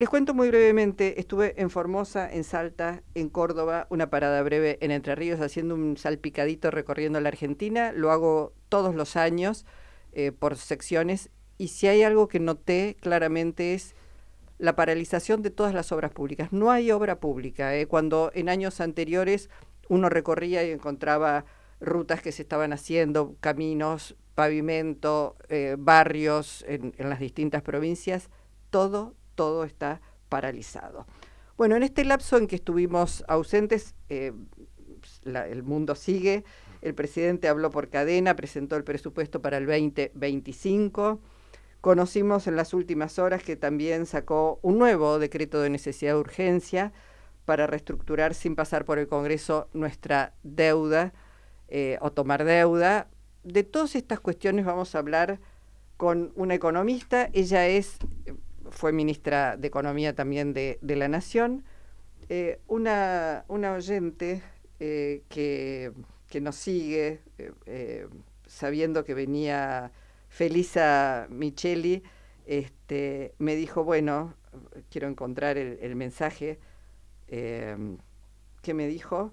Les cuento muy brevemente, estuve en Formosa, en Salta, en Córdoba, una parada breve en Entre Ríos, haciendo un salpicadito recorriendo la Argentina, lo hago todos los años eh, por secciones, y si hay algo que noté claramente es la paralización de todas las obras públicas. No hay obra pública. Eh. Cuando en años anteriores uno recorría y encontraba rutas que se estaban haciendo, caminos, pavimento, eh, barrios en, en las distintas provincias, todo todo está paralizado. Bueno, en este lapso en que estuvimos ausentes, eh, el mundo sigue. El presidente habló por cadena, presentó el presupuesto para el 2025. Conocimos en las últimas horas que también sacó un nuevo decreto de necesidad de urgencia para reestructurar sin pasar por el Congreso nuestra deuda eh, o tomar deuda. De todas estas cuestiones vamos a hablar con una economista. Ella es eh, fue ministra de Economía también de, la Nación, eh, una, oyente eh, que, nos sigue, eh, sabiendo que venía Felisa Micheli, este, me dijo, bueno, quiero encontrar el, el mensaje que me dijo,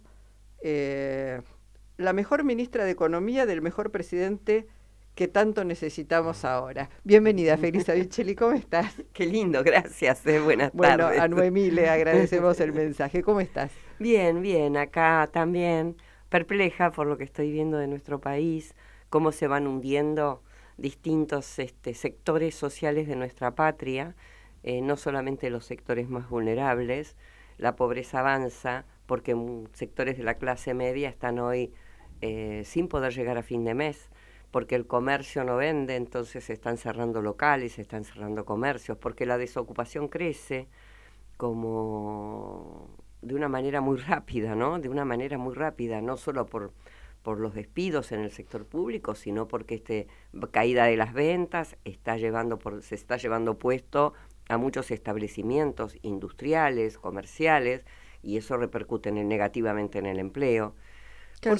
la mejor ministra de Economía del mejor presidente que tanto necesitamos ahora. Bienvenida, Felisa Vicheli. ¿cómo estás? Qué lindo, gracias, eh, buenas tardes. Bueno, a Noemí le agradecemos el mensaje, ¿cómo estás? Bien, bien, acá también, perpleja por lo que estoy viendo de nuestro país, cómo se van hundiendo distintos este, sectores sociales de nuestra patria, eh, no solamente los sectores más vulnerables, la pobreza avanza porque sectores de la clase media están hoy eh, sin poder llegar a fin de mes porque el comercio no vende, entonces se están cerrando locales, se están cerrando comercios, porque la desocupación crece como de una manera muy rápida, ¿no? De una manera muy rápida, no solo por, por los despidos en el sector público, sino porque esta caída de las ventas está llevando por, se está llevando puesto a muchos establecimientos industriales, comerciales, y eso repercute negativamente en el empleo.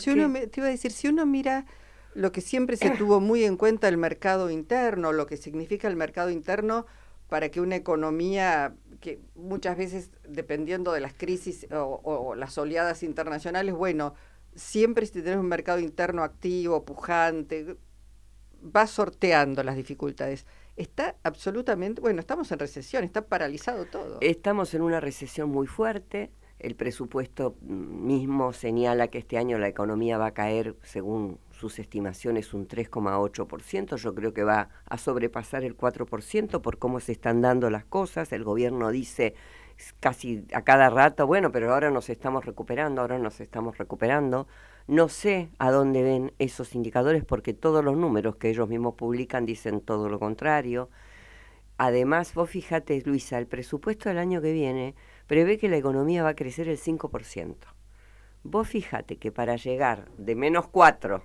uno, te iba a decir, si uno mira lo que siempre se tuvo muy en cuenta el mercado interno, lo que significa el mercado interno para que una economía que muchas veces, dependiendo de las crisis o, las oleadas internacionales, bueno, siempre si tienes un mercado interno activo, pujante, va sorteando las dificultades. Está absolutamente, bueno, estamos en recesión, está paralizado todo. Estamos en una recesión muy fuerte, el presupuesto mismo señala que este año la economía va a caer, según sus estimaciones un 3,8%, yo creo que va a sobrepasar el 4% por cómo se están dando las cosas, el gobierno dice casi a cada rato, bueno, pero ahora nos estamos recuperando, ahora nos estamos recuperando. No sé a dónde ven esos indicadores porque todos los números que ellos mismos publican dicen todo lo contrario. Además, vos fíjate, Luisa, el presupuesto del año que viene prevé que la economía va a crecer el 5%. Vos fíjate que para llegar de menos 4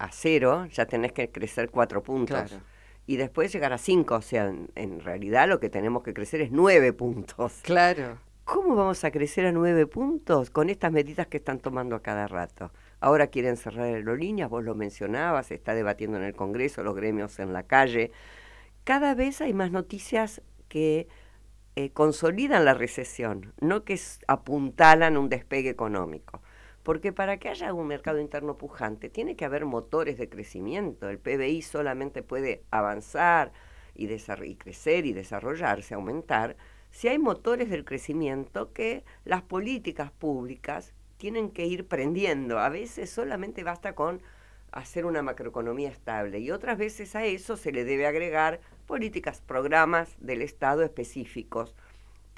a cero, ya tenés que crecer cuatro puntos. Y después llegar a cinco, o sea, en, realidad lo que tenemos que crecer es nueve puntos. Claro. ¿Cómo vamos a crecer a nueve puntos con estas medidas que están tomando a cada rato? Ahora quieren cerrar líneas, vos lo mencionabas, se está debatiendo en el Congreso, los gremios en la calle. Cada vez hay más noticias que eh, consolidan la recesión, no que apuntalan un despegue económico. Porque para que haya un mercado interno pujante, tiene que haber motores de crecimiento. El PBI solamente puede avanzar y, crecer y desarrollarse, aumentar, si hay motores del crecimiento que las políticas públicas tienen que ir prendiendo. A veces solamente basta con hacer una macroeconomía estable y otras veces a eso se le debe agregar políticas, programas del Estado específicos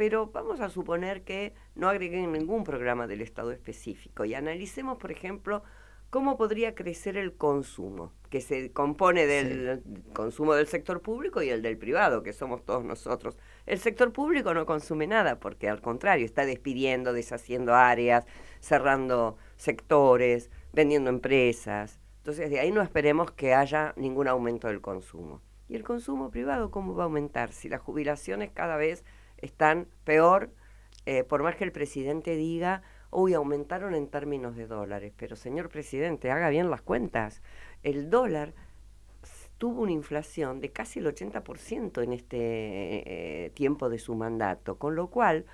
pero vamos a suponer que no agreguen ningún programa del Estado específico y analicemos, por ejemplo, cómo podría crecer el consumo, que se compone del consumo del sector público y el del privado, que somos todos nosotros. El sector público no consume nada, porque al contrario, está despidiendo, deshaciendo áreas, cerrando sectores, vendiendo empresas. Entonces, de ahí no esperemos que haya ningún aumento del consumo. ¿Y el consumo privado cómo va a aumentar si las jubilaciones cada vez están peor, eh, por más que el presidente diga, uy, aumentaron en términos de dólares, pero señor presidente, haga bien las cuentas. El dólar tuvo una inflación de casi el 80% en este eh, tiempo de su mandato, con lo cual,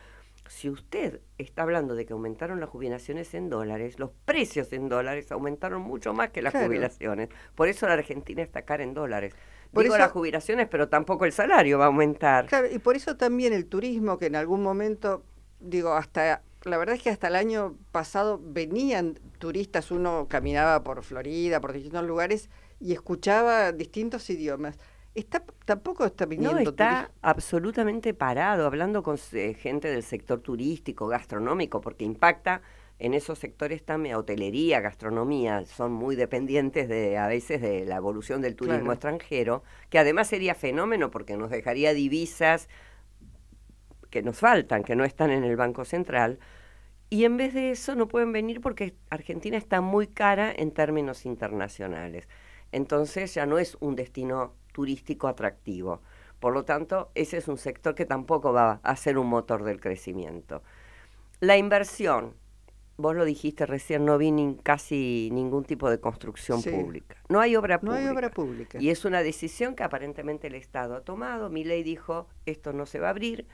si usted está hablando de que aumentaron las jubilaciones en dólares, los precios en dólares aumentaron mucho más que las jubilaciones. Por eso la Argentina está cara en dólares. Digo las jubilaciones, pero tampoco el salario va a aumentar. y por eso también el turismo, que en algún momento, digo, hasta la verdad es que hasta el año pasado venían turistas, uno caminaba por Florida, por distintos lugares y escuchaba distintos idiomas. Está, tampoco está viniendo. está absolutamente parado, hablando con eh, gente del sector turístico, gastronómico, porque impacta en esos sectores también, hotelería, gastronomía, son muy dependientes de a veces de la evolución del turismo extranjero, que además sería fenómeno porque nos dejaría divisas que nos faltan, que no están en el Banco Central, y en vez de eso no pueden venir porque Argentina está muy cara en términos internacionales. Entonces ya no es un destino turístico atractivo. Por lo tanto, ese es un sector que tampoco va a ser un motor del crecimiento. La inversión, vos lo dijiste recién, no vi ni, casi ningún tipo de construcción pública. No hay obra pública. Y es una decisión que aparentemente el Estado ha tomado. Mi ley dijo, esto no se va a abrir,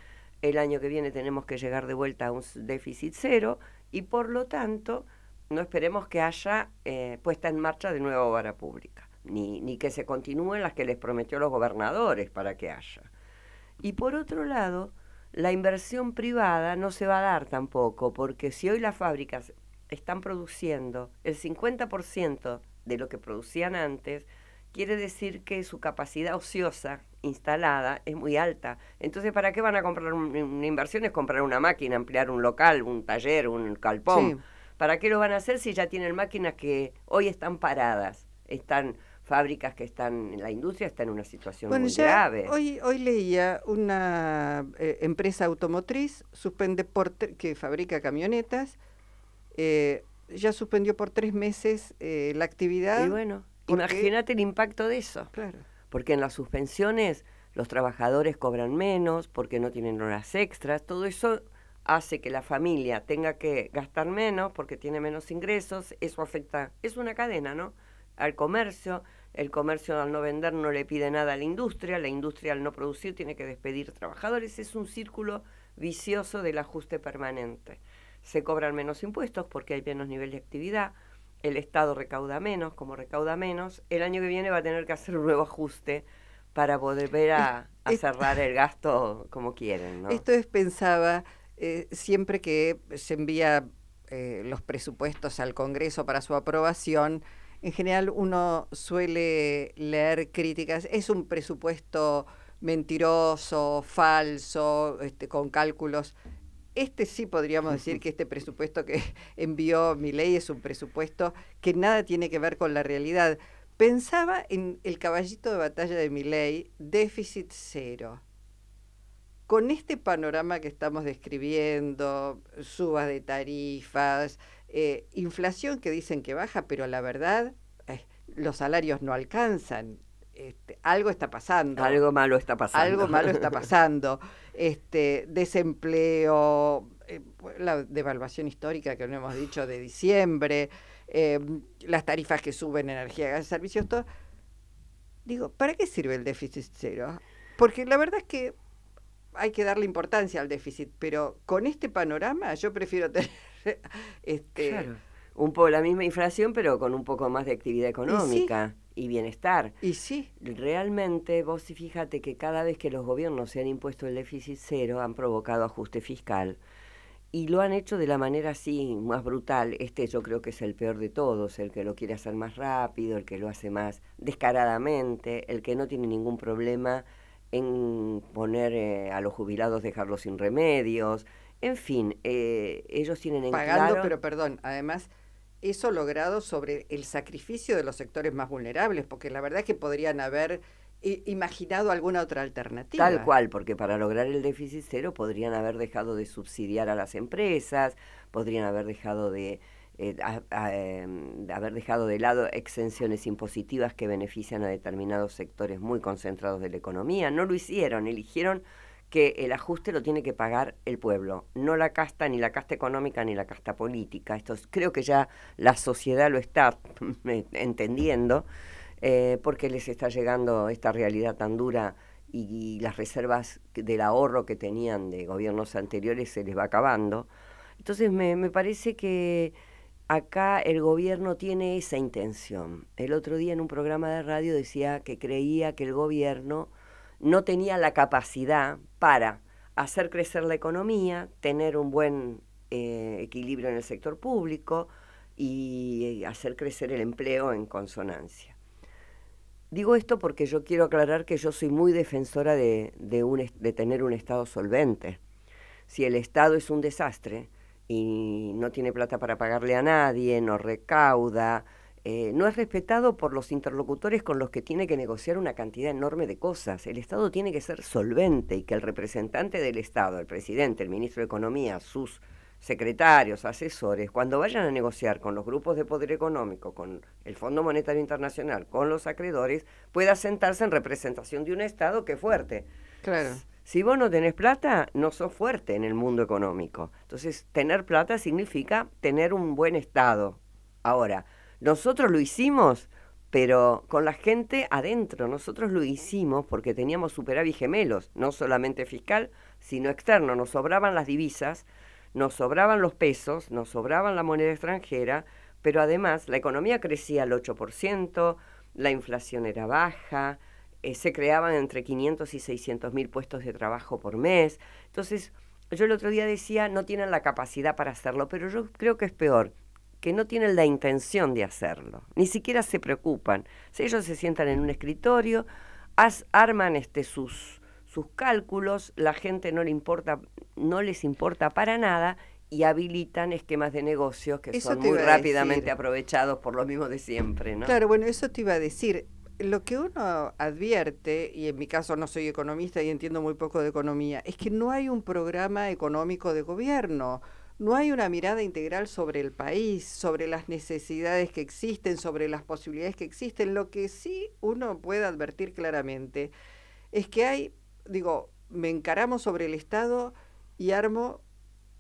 el año que viene tenemos que llegar de vuelta a un déficit cero y por lo tanto no esperemos que haya eh, puesta en marcha de nueva obra pública, ni, ni que se continúen las que les prometió los gobernadores para que haya. Y por otro lado, la inversión privada no se va a dar tampoco, porque si hoy las fábricas están produciendo el 50% de lo que producían antes, quiere decir que su capacidad ociosa instalada es muy alta. Entonces, ¿para qué van a comprar una inversión? Es comprar una máquina, ampliar un local, un taller, un calpón. ¿Para qué lo van a hacer si ya tienen máquinas que hoy están paradas? Están fábricas que están, en la industria está en una situación muy grave. Hoy, hoy leía una eh, empresa automotriz suspende que fabrica camionetas, eh, ya suspendió por tres meses eh, la actividad. Y bueno, imagínate el impacto de eso. Porque en las suspensiones los trabajadores cobran menos, porque no tienen horas extras, todo eso hace que la familia tenga que gastar menos porque tiene menos ingresos, eso afecta, es una cadena, ¿no? al comercio, el comercio al no vender no le pide nada a la industria, la industria al no producir tiene que despedir trabajadores. Es un círculo vicioso del ajuste permanente. Se cobran menos impuestos porque hay menos nivel de actividad, el Estado recauda menos, como recauda menos, el año que viene va a tener que hacer un nuevo ajuste para poder a, cerrar el gasto como quieren. Esto es, pensaba, eh, siempre que se envía eh, los presupuestos al Congreso para su aprobación, en general uno suele leer críticas, es un presupuesto mentiroso, falso, este, con cálculos. Este sí podríamos decir que este presupuesto que envió mi es un presupuesto que nada tiene que ver con la realidad. Pensaba en el caballito de batalla de mi déficit cero. Con este panorama que estamos describiendo, subas de tarifas, eh, inflación que dicen que baja, pero la verdad eh, los salarios no alcanzan. Este, algo está pasando. Algo malo está pasando. Algo malo está pasando. Este, desempleo, eh, la devaluación histórica que no hemos dicho de diciembre, las tarifas que suben, energía, gas, servicios, todo. Digo, ¿para qué sirve el déficit cero? Porque la verdad es que hay que darle importancia al déficit, pero con este panorama yo prefiero tener este, un poco la misma inflación, pero con un poco más de actividad económica. Y, bienestar. Y sí. Realmente, vos fíjate que cada vez que los gobiernos se han impuesto el déficit cero, han provocado ajuste fiscal y lo han hecho de la manera así, más brutal. Este yo creo que es el peor de todos, el que lo quiere hacer más rápido, el que lo hace más descaradamente, el que no tiene ningún problema en poner eh, a los jubilados, dejarlos sin remedios, en fin, eh, ellos tienen en Pagando, pero perdón, además, eso logrado sobre el sacrificio de los sectores más vulnerables, porque la verdad es que podrían haber eh, imaginado alguna otra alternativa. Tal cual, porque para lograr el déficit cero podrían haber dejado de subsidiar a las empresas, podrían haber dejado de, eh, em, haber dejado de lado exenciones impositivas que benefician a determinados sectores muy concentrados de la economía. No lo hicieron, eligieron que el ajuste lo tiene que pagar el pueblo, no la casta, ni la casta económica, ni la casta política. Esto creo que ya la sociedad lo está entendiendo, eh, porque les está llegando esta realidad tan dura y, las reservas del ahorro que tenían de gobiernos anteriores se les va acabando. Entonces me, me parece que acá el gobierno tiene esa intención. El otro día en un programa de radio decía que creía que el gobierno no tenía la capacidad para hacer crecer la economía, tener un buen eh, equilibrio en el sector público y eh, hacer crecer el empleo en consonancia. Digo esto porque yo quiero aclarar que yo soy muy defensora de tener un Estado solvente. Si el Estado es un desastre y no tiene plata para pagarle a nadie, no recauda, eh, no es respetado por los interlocutores con los que tiene que negociar una cantidad enorme de cosas. El Estado tiene que ser solvente y que el representante del Estado, el presidente, el ministro de Economía, sus secretarios, asesores, cuando vayan a negociar con los grupos de poder económico, con el Fondo Monetario Internacional, con los acreedores, pueda sentarse en representación de un Estado que es fuerte. Claro. Si vos no tenés plata, no sos fuerte en el mundo económico. Entonces, tener plata significa tener un buen Estado. Ahora, nosotros lo hicimos, pero con la gente adentro. Nosotros lo hicimos porque teníamos superávit gemelos, no solamente fiscal, sino externo. Nos sobraban las divisas, nos sobraban los pesos, nos sobraban la moneda extranjera, pero además la economía crecía al 8%, la inflación era baja, eh, se creaban entre 500 y 600 mil puestos de trabajo por mes. Entonces, yo el otro día decía, no tienen la capacidad para hacerlo, pero yo creo que es peor que no tienen la intención de hacerlo, ni siquiera se preocupan. Si ellos se sientan en un escritorio, arman este, sus, cálculos, la gente no, le importa, no les importa para nada y habilitan esquemas de negocios que son muy rápidamente aprovechados por lo mismo de siempre. ¿no? Claro, bueno, eso te iba a decir. Lo que uno advierte, y en mi caso no soy economista y entiendo muy poco de economía, es que no hay un programa económico de gobierno no hay una mirada integral sobre el país, sobre las necesidades que existen, sobre las posibilidades que existen. Lo que sí uno puede advertir claramente es que hay, digo, me encaramos sobre el Estado y armo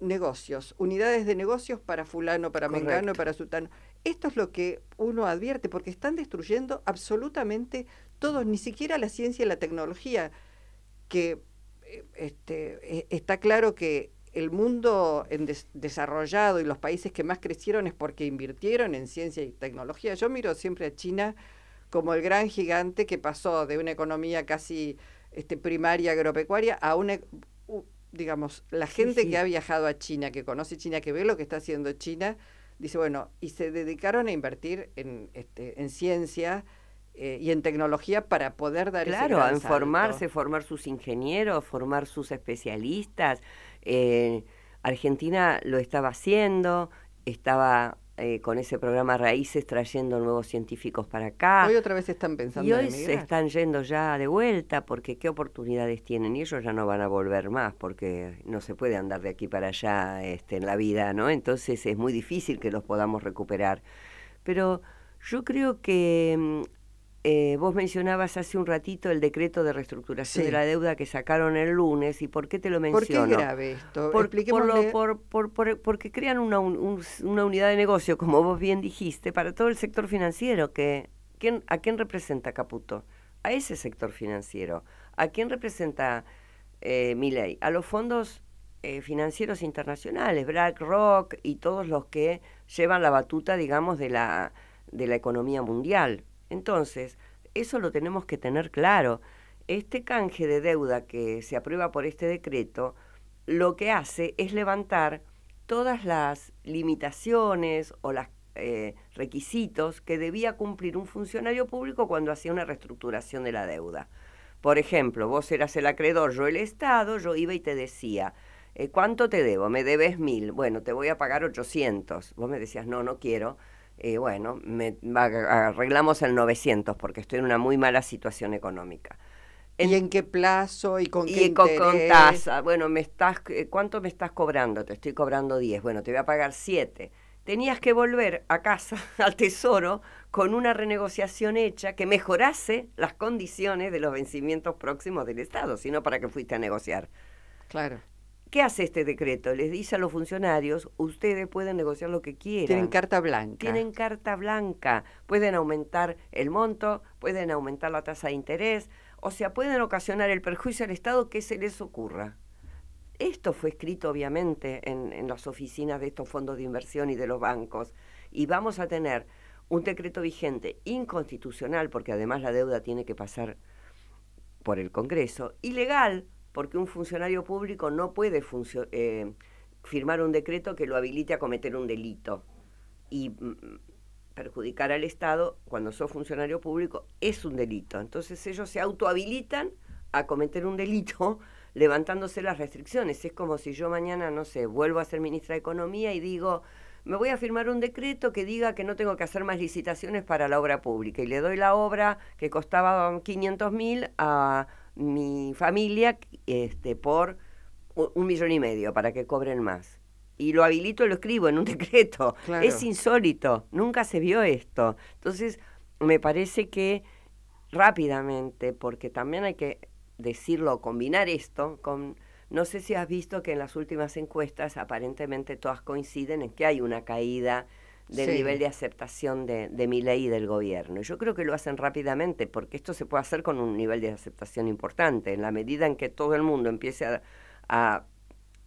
negocios, unidades de negocios para fulano, para Correcto. mengano, para sutano. Esto es lo que uno advierte, porque están destruyendo absolutamente todos, ni siquiera la ciencia y la tecnología, que eh, este, eh, está claro que el mundo en desarrollado y los países que más crecieron es porque invirtieron en ciencia y tecnología. Yo miro siempre a China como el gran gigante que pasó de una economía casi este, primaria agropecuaria a una, e-, digamos, la gente que ha viajado a China, que conoce China, que ve lo que está haciendo China, dice, bueno, y se dedicaron a invertir en, este, ciencia. Eh, y en tecnología para poder dar claro, ese en formarse, formar sus ingenieros, formar sus especialistas, eh, Argentina lo estaba haciendo, estaba eh, con ese programa Raíces trayendo nuevos científicos para acá. Hoy otra vez están pensando. Y hoy se están yendo ya de vuelta porque qué oportunidades tienen y ellos ya no van a volver más porque no se puede andar de aquí para allá este, en la vida, ¿no? Entonces es muy difícil que los podamos recuperar. Pero yo creo que mm, eh, vos mencionabas hace un ratito el decreto de reestructuración de la deuda que sacaron el lunes y por qué te lo menciono. ¿Por qué es grave esto? porque crean una, unidad de negocio, como vos bien dijiste, para todo el sector financiero. Que, ¿A quién representa Caputo? A ese sector financiero. ¿A quién representa eh, Miley? A los fondos eh, financieros internacionales, BlackRock y todos los que llevan la batuta, digamos, de la, de la economía mundial entonces, eso lo tenemos que tener claro. Este canje de deuda que se aprueba por este decreto, lo que hace es levantar todas las limitaciones o los eh, requisitos que debía cumplir un funcionario público cuando hacía una reestructuración de la deuda. Por ejemplo, vos eras el acreedor, yo el Estado, yo iba y te decía, eh, ¿cuánto te debo? Me debes mil, bueno, te voy a pagar 800. Vos me decías, no, no quiero eh, bueno, me, arreglamos el 900 porque estoy en una muy mala situación económica. ¿Y en qué plazo y con qué tasa. Bueno, me estás, eh, ¿cuánto me estás cobrando? Te estoy cobrando 10. Bueno, te voy a pagar 7. Tenías que volver a casa, al tesoro, con una renegociación hecha que mejorase las condiciones de los vencimientos próximos del Estado, sino para que fuiste a negociar. Claro. ¿Qué hace este decreto? Les dice a los funcionarios, ustedes pueden negociar lo que quieran. Tienen carta blanca. Tienen carta blanca. Pueden aumentar el monto, pueden aumentar la tasa de interés, o sea, pueden ocasionar el perjuicio al Estado que se les ocurra. Esto fue escrito obviamente en, en las oficinas de estos fondos de inversión y de los bancos. Y vamos a tener un decreto vigente inconstitucional, porque además la deuda tiene que pasar por el Congreso, ilegal, porque un funcionario público no puede eh, firmar un decreto que lo habilite a cometer un delito. Y mm, mm, perjudicar al Estado cuando sos funcionario público es un delito. Entonces ellos se autohabilitan a cometer un delito levantándose las restricciones. Es como si yo mañana, no sé, vuelvo a ser ministra de Economía y digo, me voy a firmar un decreto que diga que no tengo que hacer más licitaciones para la obra pública y le doy la obra que costaba 500 mil a mi familia este, por un millón y medio para que cobren más. Y lo habilito, lo escribo en un decreto. Es insólito, nunca se vio esto. Entonces, me parece que rápidamente, porque también hay que decirlo, combinar esto con... No sé si has visto que en las últimas encuestas aparentemente todas coinciden en que hay una caída del nivel de aceptación de, mi ley del gobierno. Yo creo que lo hacen rápidamente porque esto se puede hacer con un nivel de aceptación importante. En la medida en que todo el mundo empiece a, a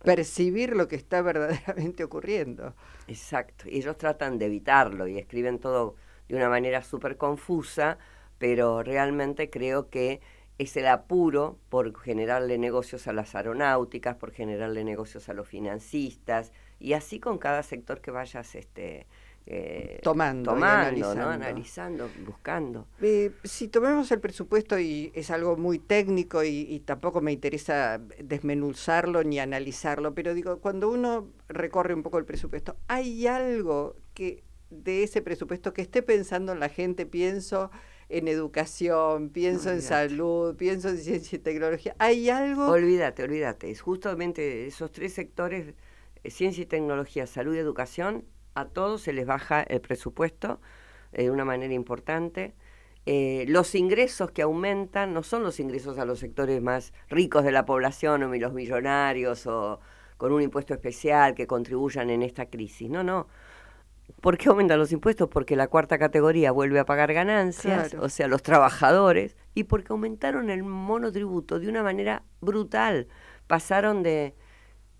percibir lo que está verdaderamente ocurriendo. Exacto. Y ellos tratan de evitarlo y escriben todo de una manera súper confusa, pero realmente creo que es el apuro por generarle negocios a las aeronáuticas, por generarle negocios a los financistas, y así con cada sector que vayas este, eh, tomando, analizando. buscando. Eh, si tomemos el presupuesto y es algo muy técnico y, tampoco me interesa desmenuzarlo ni analizarlo, pero digo, cuando uno recorre un poco el presupuesto, hay algo que de ese presupuesto que esté pensando en la gente, pienso en educación, pienso en salud, pienso en ciencia y tecnología. ¿Hay algo? Olvídate, olvídate. Es justamente esos tres sectores, eh, ciencia y tecnología, salud y educación, a todos se les baja el presupuesto eh, de una manera importante. Eh, los ingresos que aumentan no son los ingresos a los sectores más ricos de la población o los millonarios o con un impuesto especial que contribuyan en esta crisis. No, no. ¿Por qué aumentan los impuestos? Porque la cuarta categoría vuelve a pagar ganancias, o sea, los trabajadores, y porque aumentaron el monotributo de una manera brutal. Pasaron de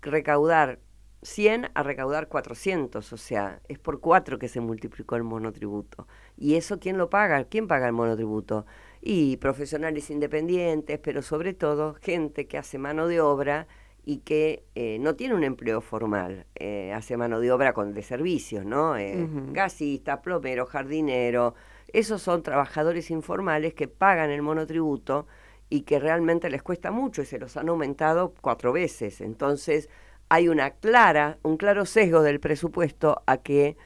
recaudar 100 a recaudar 400, o sea, es por 4 que se multiplicó el monotributo. ¿Y eso quién lo paga? ¿Quién paga el monotributo? Y profesionales independientes, pero sobre todo gente que hace mano de obra y que eh, no tiene un empleo formal, eh, hace mano de obra con, de servicios, ¿no? Eh, gasista, plomero, jardinero, esos son trabajadores informales que pagan el monotributo y que realmente les cuesta mucho y se los han aumentado cuatro veces. Entonces, hay una clara, un claro sesgo del presupuesto a que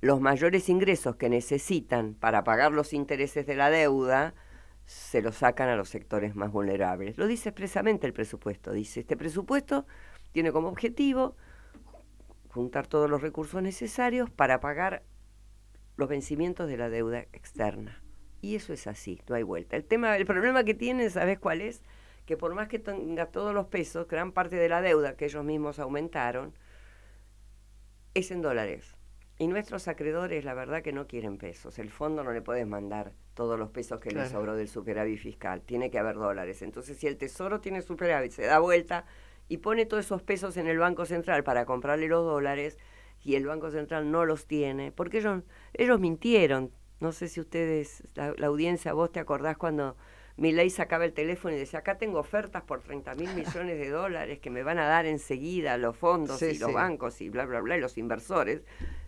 los mayores ingresos que necesitan para pagar los intereses de la deuda se los sacan a los sectores más vulnerables. Lo dice expresamente el presupuesto. Dice, este presupuesto tiene como objetivo juntar todos los recursos necesarios para pagar los vencimientos de la deuda externa. Y eso es así, no hay vuelta. El tema, el problema que tiene, ¿sabes cuál es? que por más que tenga todos los pesos, gran parte de la deuda que ellos mismos aumentaron es en dólares. Y nuestros acreedores, la verdad que no quieren pesos. El fondo no le puede mandar todos los pesos que le sobró del superávit fiscal. Tiene que haber dólares. Entonces, si el Tesoro tiene superávit, se da vuelta y pone todos esos pesos en el Banco Central para comprarle los dólares y el Banco Central no los tiene, porque ellos, ellos mintieron. No sé si ustedes, la audiencia, vos te acordás cuando mi ley sacaba el teléfono y decía, acá tengo ofertas por 30 mil millones de dólares que me van a dar enseguida los fondos y los bancos y bla, bla, bla, y los inversores.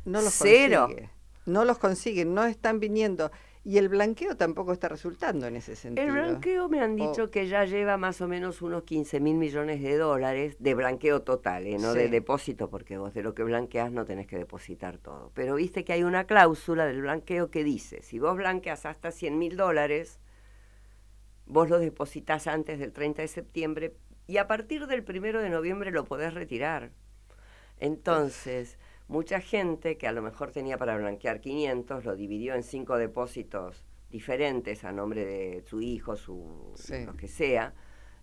No los consiguen No los consiguen, no están viniendo. Y el blanqueo tampoco está resultando en ese sentido. El blanqueo me han dicho que ya lleva más o menos unos 15 mil millones de dólares de blanqueo total, ¿eh? no de depósito, porque vos de lo que blanqueas no tenés que depositar todo. Pero viste que hay una cláusula del blanqueo que dice, si vos blanqueas hasta 100 mil dólares, vos lo depositas antes del 30 de septiembre y a partir del 1 de noviembre lo podés retirar. Entonces, mucha gente que a lo mejor tenía para blanquear 500, lo dividió en cinco depósitos diferentes a nombre de su hijo, su lo que sea,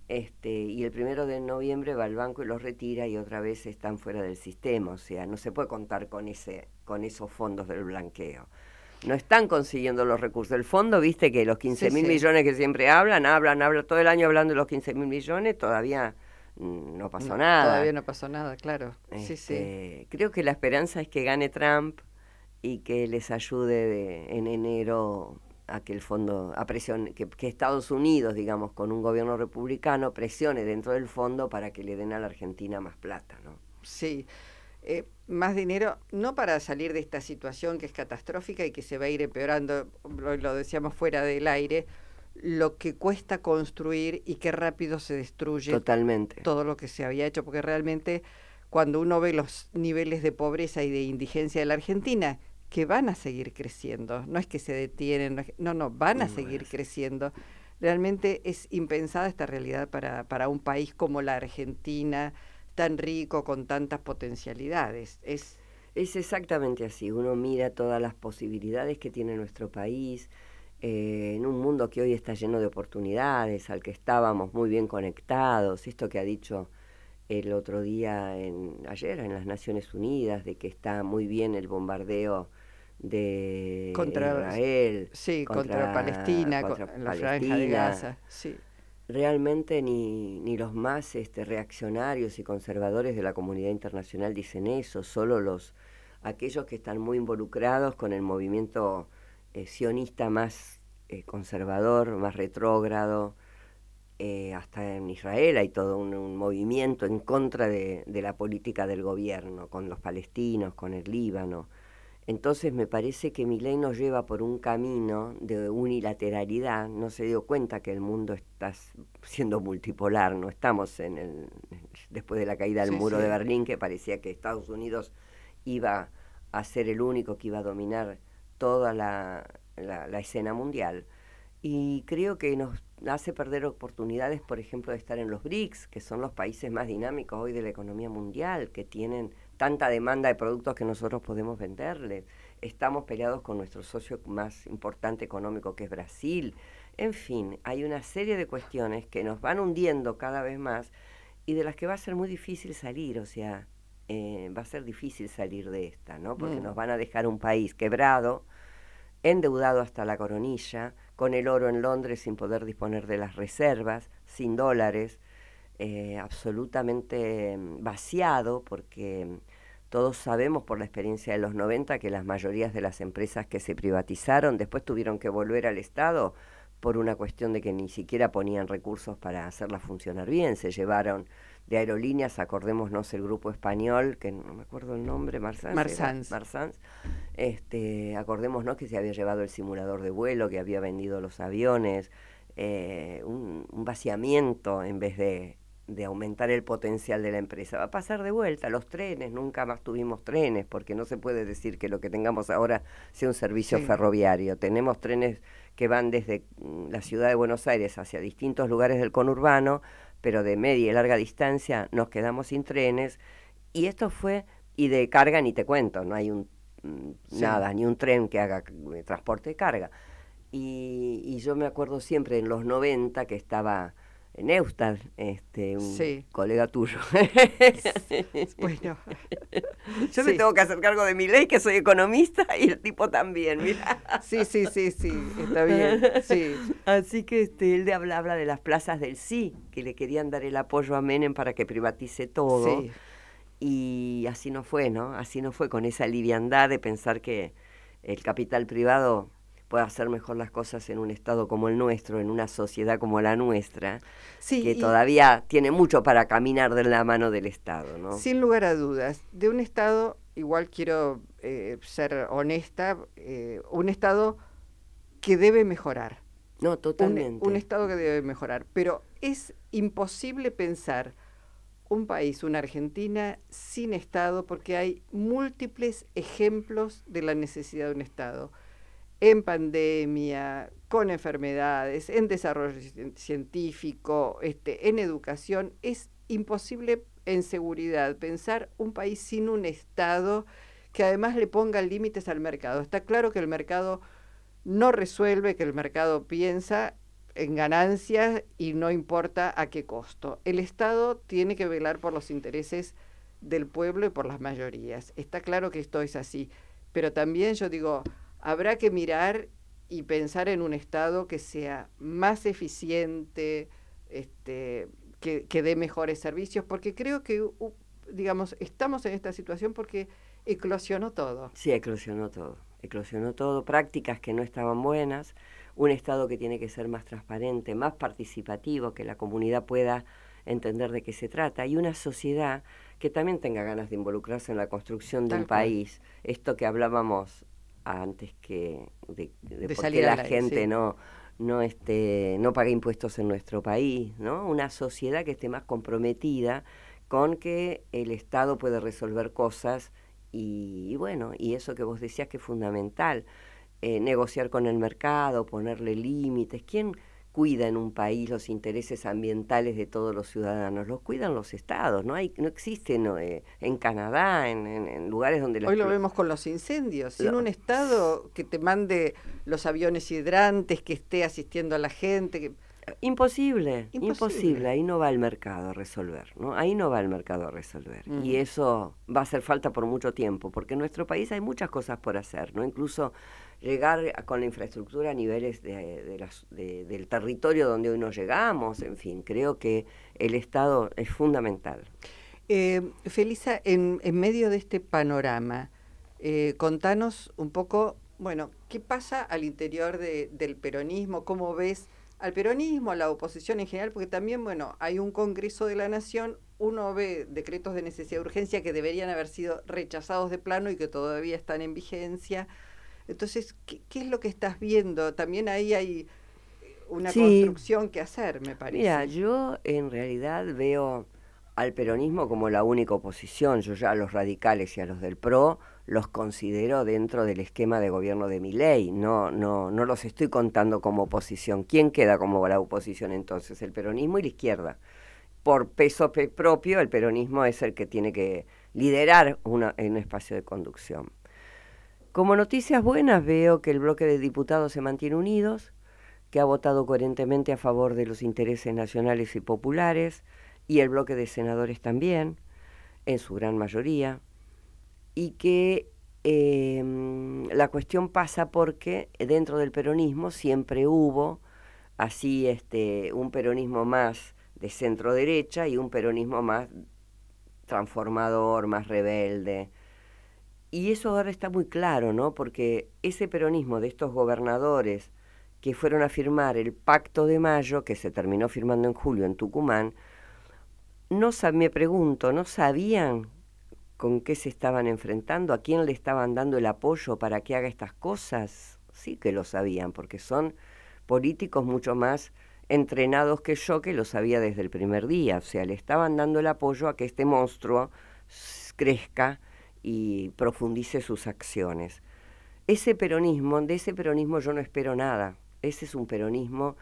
este, y el primero de noviembre va al banco y los retira y otra vez están fuera del sistema, o sea, no se puede contar con ese, con esos fondos del blanqueo no están consiguiendo los recursos. El fondo, viste que los 15 mil millones que siempre hablan, hablan, hablan todo el año hablando de los 15 mil millones, todavía no pasó nada. Todavía no pasó nada, claro. Este, creo que la esperanza es que gane Trump y que les ayude en enero a que el fondo, a presión, que, Estados Unidos, digamos, con un gobierno republicano, presione dentro del fondo para que le den a la Argentina más plata, ¿no? Sí. Eh, más dinero, no para salir de esta situación que es catastrófica y que se va a ir empeorando, lo, decíamos fuera del aire, lo que cuesta construir y qué rápido se destruye Totalmente. todo lo que se había hecho, porque realmente cuando uno ve los niveles de pobreza y de indigencia de la Argentina, que van a seguir creciendo, no es que se detienen, no, no, van a seguir creciendo. Realmente es impensada esta realidad para, para un país como la Argentina, tan rico, con tantas potencialidades. Es, es exactamente así. Uno mira todas las posibilidades que tiene nuestro país, eh, en un mundo que hoy está lleno de oportunidades, al que estábamos muy bien conectados. Esto que ha dicho el otro día, en, ayer, en las Naciones Unidas, de que está muy bien el bombardeo de contra, Israel, sí, contra, Palestina, contra la Palestina. de Gaza. Sí realmente ni, ni los más este, reaccionarios y conservadores de la comunidad internacional dicen eso, solo los aquellos que están muy involucrados con el movimiento eh, sionista más eh, conservador, más retrógrado. Eh, hasta en Israel hay todo un, movimiento en contra de, la política del gobierno, con los palestinos, con el Líbano. Entonces me parece que mi ley nos lleva por un camino de unilateralidad, no se dio cuenta que el mundo está siendo multipolar, no estamos en el después de la caída del muro de Berlín que parecía que Estados Unidos iba a ser el único que iba a dominar toda la escena mundial. Y creo que nos hace perder oportunidades, por ejemplo, de estar en los BRICS, que son los países más dinámicos hoy de la economía mundial, que tienen tanta demanda de productos que nosotros podemos venderles. Estamos peleados con nuestro socio más importante económico que es Brasil. En fin, hay una serie de cuestiones que nos van hundiendo cada vez más y de las que va a ser muy difícil salir, o sea, eh, va a ser difícil salir de esta, ¿no? Porque mm. nos van a dejar un país quebrado, endeudado hasta la coronilla, con el oro en Londres sin poder disponer de las reservas, sin dólares, eh, absolutamente mm, vaciado porque mm, todos sabemos por la experiencia de los 90 que las mayorías de las empresas que se privatizaron después tuvieron que volver al Estado por una cuestión de que ni siquiera ponían recursos para hacerlas funcionar bien. Se llevaron de aerolíneas, acordémonos el grupo español, que no me acuerdo el nombre, Marsans. Marsans. Marsans. Este, acordémonos que se había llevado el simulador de vuelo, que había vendido los aviones, eh, un vaciamiento en vez de de aumentar el potencial de la empresa. Va a pasar de vuelta los trenes, nunca más tuvimos trenes, porque no se puede decir que lo que tengamos ahora sea un servicio ferroviario. Tenemos trenes que van desde mm, la ciudad de Buenos Aires hacia distintos lugares del conurbano, pero de media y larga distancia nos quedamos sin trenes. Y esto fue, y de carga ni te cuento, no hay un, mm, nada, ni un tren que haga eh, transporte de carga. Y, y yo me acuerdo siempre en los 90 que estaba Neustad, este, un colega tuyo. bueno. Yo me tengo que hacer cargo de mi ley, que soy economista, y el tipo también, mira. Sí, sí, sí, sí, está bien. Así que este, él de habla, habla de las plazas del sí, que le querían dar el apoyo a Menem para que privatice todo. Y así no fue, ¿no? Así no fue, con esa liviandad de pensar que el capital privado pueda hacer mejor las cosas en un Estado como el nuestro, en una sociedad como la nuestra, que todavía tiene mucho para caminar de la mano del Estado. ¿no? Sin lugar a dudas, de un Estado, igual quiero eh, ser honesta, eh, un Estado que debe mejorar. No, totalmente. un Estado que debe mejorar, pero es imposible pensar un país, una Argentina sin Estado, porque hay múltiples ejemplos de la necesidad de un Estado en pandemia, con enfermedades, en desarrollo científico, este, en educación, es imposible en seguridad pensar un país sin un Estado que además le ponga límites al mercado. Está claro que el mercado no resuelve, que el mercado piensa en ganancias y no importa a qué costo. El Estado tiene que velar por los intereses del pueblo y por las mayorías. Está claro que esto es así. Pero también yo digo, habrá que mirar y pensar en un Estado que sea más eficiente, este, que, que dé mejores servicios, porque creo que, digamos, estamos en esta situación porque eclosionó todo. Sí, eclosionó todo. Eclosionó todo, prácticas que no estaban buenas, un Estado que tiene que ser más transparente, más participativo, que la comunidad pueda entender de qué se trata, y una sociedad que también tenga ganas de involucrarse en la construcción del país. Esto que hablábamos antes que de, la gente no no este no pague impuestos en nuestro país, ¿no? Una sociedad que esté más comprometida con que el Estado puede resolver cosas y, bueno, y eso que vos decías que es fundamental, eh, negociar con el mercado, ponerle límites, ¿quién cuida en un país los intereses ambientales de todos los ciudadanos, los cuidan los estados, no hay, no existen eh, en Canadá, en, lugares donde... Hoy lo vemos con los incendios, sin un estado que te mande los aviones hidrantes, que esté asistiendo a la gente... Imposible, imposible, ahí no va el mercado a resolver, ¿no? Ahí no va el mercado a resolver. Y eso va a hacer falta por mucho tiempo, porque en nuestro país hay muchas cosas por hacer, ¿no? Incluso llegar con la infraestructura a niveles del territorio donde hoy no llegamos, en fin, creo que el Estado es fundamental. Eh, Felisa, en, medio de este panorama, eh, contanos un poco, bueno, ¿qué pasa al interior de, del peronismo? ¿Cómo ves al peronismo, a la oposición en general? Porque también, bueno, hay un Congreso de la Nación, uno ve decretos de necesidad de urgencia que deberían haber sido rechazados de plano y que todavía están en vigencia. Entonces, ¿qué, es lo que estás viendo? También ahí hay una construcción que hacer, me parece. Mira, yo en realidad veo al peronismo como la única oposición. Yo ya a los radicales y a los del PRO los considero dentro del esquema de gobierno de mi ley. No, no, no los estoy contando como oposición. ¿Quién queda como la oposición entonces? El peronismo y la izquierda. Por peso propio, el peronismo es el que tiene que liderar en un espacio de conducción. Como noticias buenas veo que el bloque de diputados se mantiene unidos, que ha votado coherentemente a favor de los intereses nacionales y populares, y el bloque de senadores también, en su gran mayoría, y que em, la cuestión pasa porque dentro del peronismo siempre hubo así este, un peronismo más de centro derecha y un peronismo más transformador, más rebelde, y eso ahora está muy claro, ¿no? Porque ese peronismo de estos gobernadores que fueron a firmar el pacto de mayo, que se terminó firmando en julio en Tucumán, no me pregunto, ¿no sabían con qué se estaban enfrentando? ¿A quién le estaban dando el apoyo para que haga estas cosas? Sí que lo sabían, porque son políticos mucho más entrenados que yo, que lo sabía desde el primer día. O sea, le estaban dando el apoyo a que este monstruo crezca y profundice sus acciones. Ese peronismo, de ese peronismo yo no espero nada. Ese es un peronismo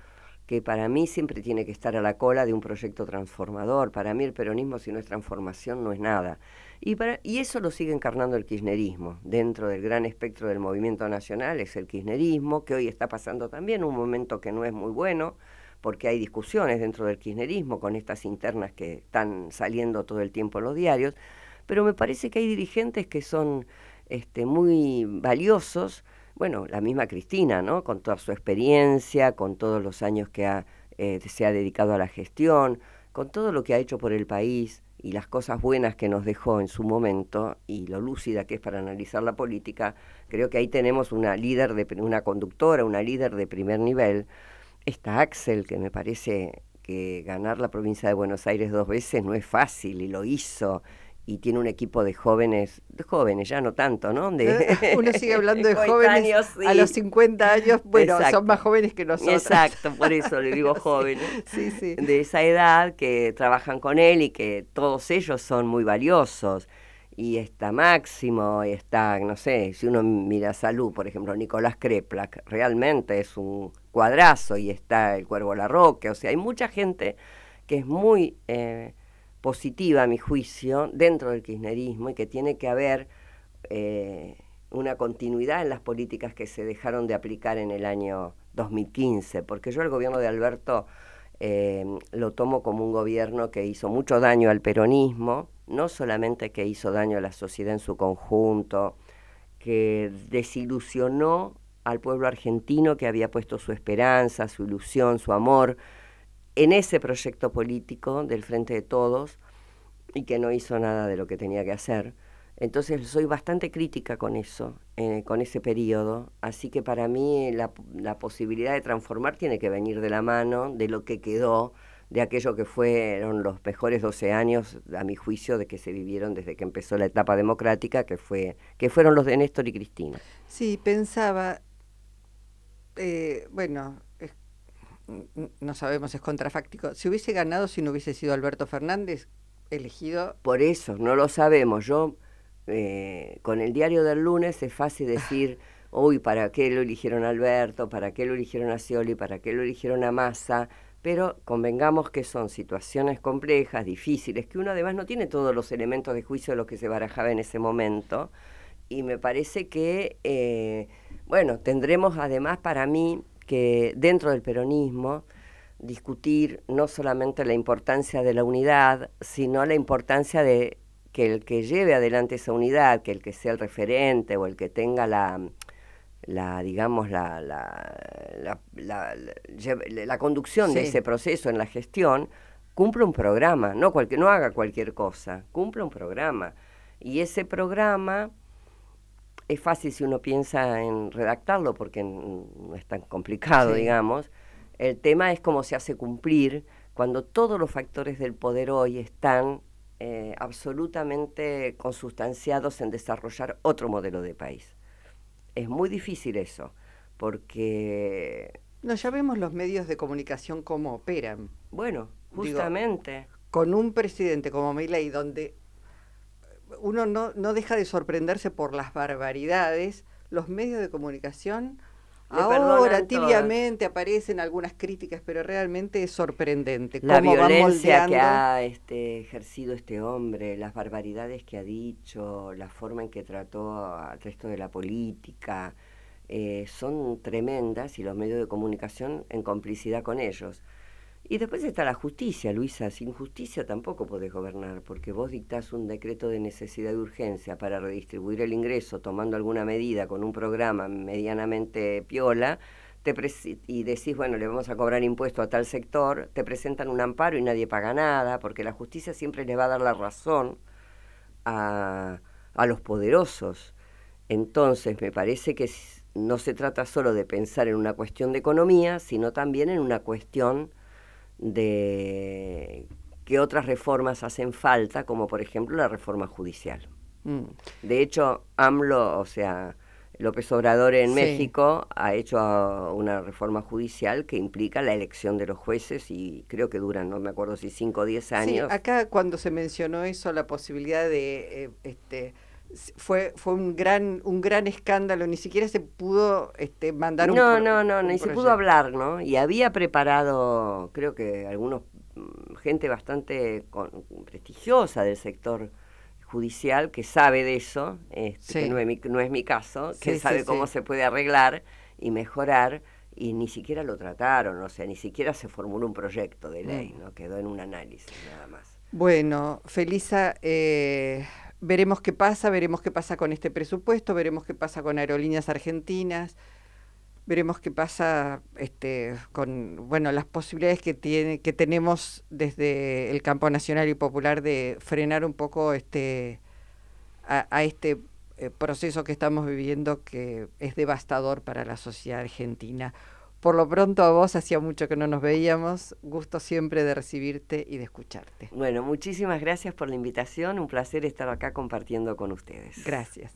que para mí siempre tiene que estar a la cola de un proyecto transformador. Para mí el peronismo si no es transformación no es nada. Y, y eso lo sigue encarnando el kirchnerismo. Dentro del gran espectro del movimiento nacional es el kirchnerismo, que hoy está pasando también un momento que no es muy bueno, porque hay discusiones dentro del kirchnerismo con estas internas que están saliendo todo el tiempo en los diarios pero me parece que hay dirigentes que son este, muy valiosos. Bueno, la misma Cristina, ¿no? Con toda su experiencia, con todos los años que eh, se ha dedicado a la gestión, con todo lo que ha hecho por el país y las cosas buenas que nos dejó en su momento y lo lúcida que es para analizar la política, creo que ahí tenemos una líder, de, una conductora, una líder de primer nivel. Esta Axel, que me parece que ganar la provincia de Buenos Aires dos veces no es fácil y lo hizo y tiene un equipo de jóvenes, de jóvenes, ya no tanto, ¿no? Ah, ah, uno sigue hablando de jóvenes a los 50 años, bueno, son más jóvenes que nosotros. Exacto, por eso le digo jóvenes. sí, sí. De esa edad que trabajan con él y que todos ellos son muy valiosos. Y está Máximo, y está, no sé, si uno mira Salud, por ejemplo, Nicolás Kreplak, realmente es un cuadrazo, y está el Cuervo Larroque, o sea, hay mucha gente que es muy... Eh, positiva, a mi juicio, dentro del kirchnerismo y que tiene que haber eh, una continuidad en las políticas que se dejaron de aplicar en el año 2015, porque yo el gobierno de Alberto eh, lo tomo como un gobierno que hizo mucho daño al peronismo, no solamente que hizo daño a la sociedad en su conjunto, que desilusionó al pueblo argentino que había puesto su esperanza, su ilusión, su amor en ese proyecto político del Frente de Todos y que no hizo nada de lo que tenía que hacer. Entonces soy bastante crítica con eso, eh, con ese periodo. Así que para mí la, la, posibilidad de transformar tiene que venir de la mano de lo que quedó, de aquello que fueron los mejores 12 años, a mi juicio, de que se vivieron desde que empezó la etapa democrática, que, fue, que fueron los de Néstor y Cristina. Sí, pensaba, eh, bueno, no sabemos, es contrafáctico, si hubiese ganado si no hubiese sido Alberto Fernández elegido. Por eso, no lo sabemos. Yo, eh, con el diario del lunes es fácil decir, ah. uy, ¿para qué lo eligieron Alberto? ¿Para qué lo eligieron a Scioli? ¿Para qué lo eligieron a Massa? Pero convengamos que son situaciones complejas, difíciles, que uno además no tiene todos los elementos de juicio de los que se barajaba en ese momento. Y me parece que, eh, bueno, tendremos además para mí que dentro del peronismo discutir no solamente la importancia de la unidad, sino la importancia de que el que lleve adelante esa unidad, que el que sea el referente o el que tenga la, la digamos, la, la, la, la conducción de ese proceso en la gestión, cumpla un programa, no, no haga cualquier cosa, cumpla un programa. Y ese programa es fácil si uno piensa en redactarlo, porque no es tan complicado, digamos. El tema es cómo se hace cumplir cuando todos los factores del poder hoy están eh, absolutamente consustanciados en desarrollar otro modelo de país. Es muy difícil eso, porque... No, ya vemos los medios de comunicación cómo operan. Bueno, justamente. con un presidente como Milei, donde uno no, no deja de sorprenderse por las barbaridades, los medios de comunicación Ahora tibiamente aparecen algunas críticas, pero realmente es sorprendente. La violencia que ha este, ejercido este hombre, las barbaridades que ha dicho, la forma en que trató al resto de la política, eh, son tremendas y los medios de comunicación en complicidad con ellos. Y después está la justicia, Luisa. Sin justicia tampoco podés gobernar, porque vos dictás un decreto de necesidad y urgencia para redistribuir el ingreso tomando alguna medida con un programa medianamente piola te y decís, bueno, le vamos a cobrar impuesto a tal sector, te presentan un amparo y nadie paga nada, porque la justicia siempre les va a dar la razón a, a los poderosos. Entonces, me parece que no se trata solo de pensar en una cuestión de economía, sino también en una cuestión de qué otras reformas hacen falta, como por ejemplo la reforma judicial. Mm. De hecho, AMLO, o sea, López Obrador en México ha hecho una reforma judicial que implica la elección de los jueces y creo que duran, no me acuerdo si 5 o 10 años. acá cuando se mencionó eso, la posibilidad de eh, este, fue, fue un gran, un gran escándalo, ni siquiera se pudo este, mandar un No, no, no, ni se pudo hablar, ¿no? Y había preparado, creo que algunos mm, gente bastante con, prestigiosa del sector judicial que sabe de eso, este, que no es, mi, caso, que sabe cómo se puede arreglar y mejorar, y ni siquiera lo trataron, o sea, ni siquiera se formuló un proyecto de ley, mm. ¿no? Quedó en un análisis nada más. Bueno, Felisa, eh, veremos qué pasa, veremos qué pasa con este presupuesto, veremos qué pasa con aerolíneas argentinas, veremos qué pasa este, con bueno las posibilidades que tiene, que tenemos desde el campo nacional y popular de frenar un poco este a, este eh, proceso que estamos viviendo que es devastador para la sociedad argentina. Por lo pronto a vos hacía mucho que no nos veíamos. Gusto siempre de recibirte y de escucharte. Bueno, muchísimas gracias por la invitación. Un placer estar acá compartiendo con ustedes. Gracias.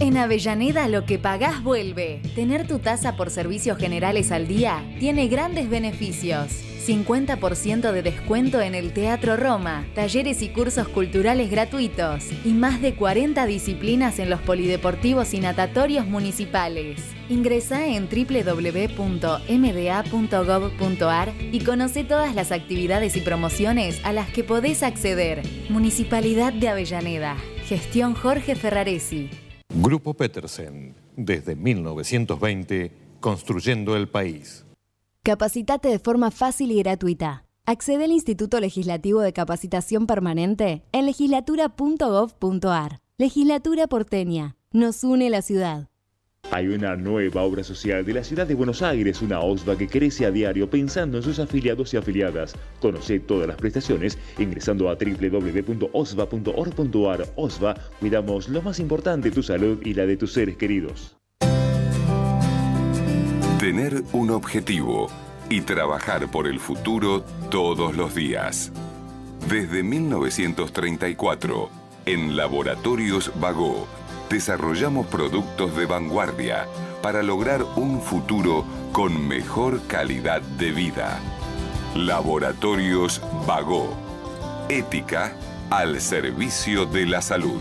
En Avellaneda lo que pagás vuelve. Tener tu tasa por servicios generales al día tiene grandes beneficios. 50% de descuento en el Teatro Roma, talleres y cursos culturales gratuitos y más de 40 disciplinas en los polideportivos y natatorios municipales. Ingresa en www.mda.gov.ar y conoce todas las actividades y promociones a las que podés acceder. Municipalidad de Avellaneda. Gestión Jorge Ferraresi. Grupo Petersen, desde 1920, construyendo el país. Capacitate de forma fácil y gratuita. Accede al Instituto Legislativo de Capacitación Permanente en legislatura.gov.ar. Legislatura porteña. Nos une la ciudad. Hay una nueva obra social de la ciudad de Buenos Aires, una OSVA que crece a diario pensando en sus afiliados y afiliadas. Conoce todas las prestaciones ingresando a www.osva.org.ar OSVA, cuidamos lo más importante, tu salud y la de tus seres queridos. Tener un objetivo y trabajar por el futuro todos los días. Desde 1934, en Laboratorios Vago desarrollamos productos de vanguardia para lograr un futuro con mejor calidad de vida. Laboratorios Vago. Ética al servicio de la salud.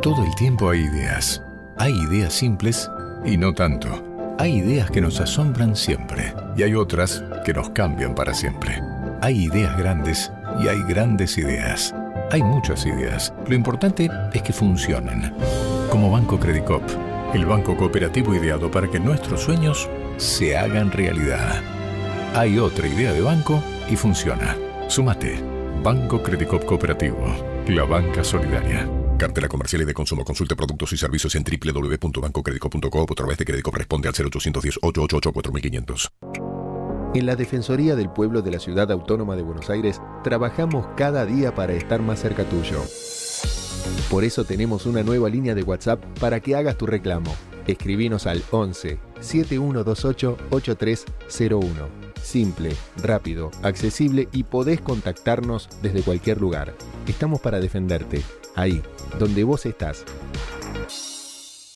Todo el tiempo hay ideas. Hay ideas simples y no tanto. Hay ideas que nos asombran siempre y hay otras que nos cambian para siempre. Hay ideas grandes y hay grandes ideas. Hay muchas ideas. Lo importante es que funcionen. Como Banco Credicop, el banco cooperativo ideado para que nuestros sueños se hagan realidad. Hay otra idea de banco y funciona. Sumate. Banco Credicop Cooperativo. La banca solidaria. Cartela comercial y de consumo. Consulte productos y servicios en www.bancocredico.com Otra a través de crédito Responde al 0810 888 4500. En la Defensoría del Pueblo de la Ciudad Autónoma de Buenos Aires trabajamos cada día para estar más cerca tuyo. Por eso tenemos una nueva línea de WhatsApp para que hagas tu reclamo. Escribinos al 11 7128 8301. Simple, rápido, accesible y podés contactarnos desde cualquier lugar. Estamos para defenderte, ahí, donde vos estás.